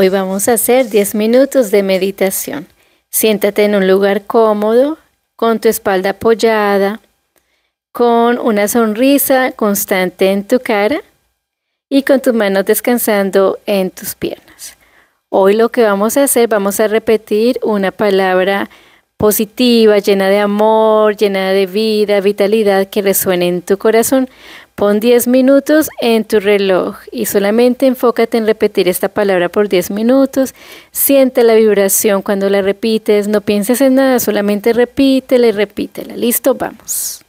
Hoy vamos a hacer 10 minutos de meditación. Siéntate en un lugar cómodo, con tu espalda apoyada, con una sonrisa constante en tu cara y con tus manos descansando en tus piernas. Hoy lo que vamos a hacer, vamos a repetir una palabra positiva, llena de amor, llena de vida, vitalidad que resuene en tu corazón. Pon 10 minutos en tu reloj y solamente enfócate en repetir esta palabra por 10 minutos. Siente la vibración cuando la repites, no pienses en nada, solamente repítela y repítela. Listo, vamos.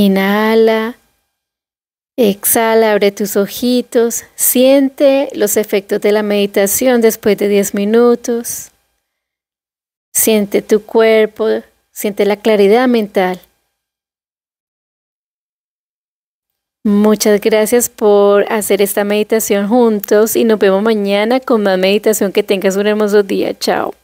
Inhala. Exhala, abre tus ojitos, siente los efectos de la meditación después de 10 minutos. Siente tu cuerpo, siente la claridad mental. Muchas gracias por hacer esta meditación juntos y nos vemos mañana con más meditación. Que tengas un hermoso día. Chao.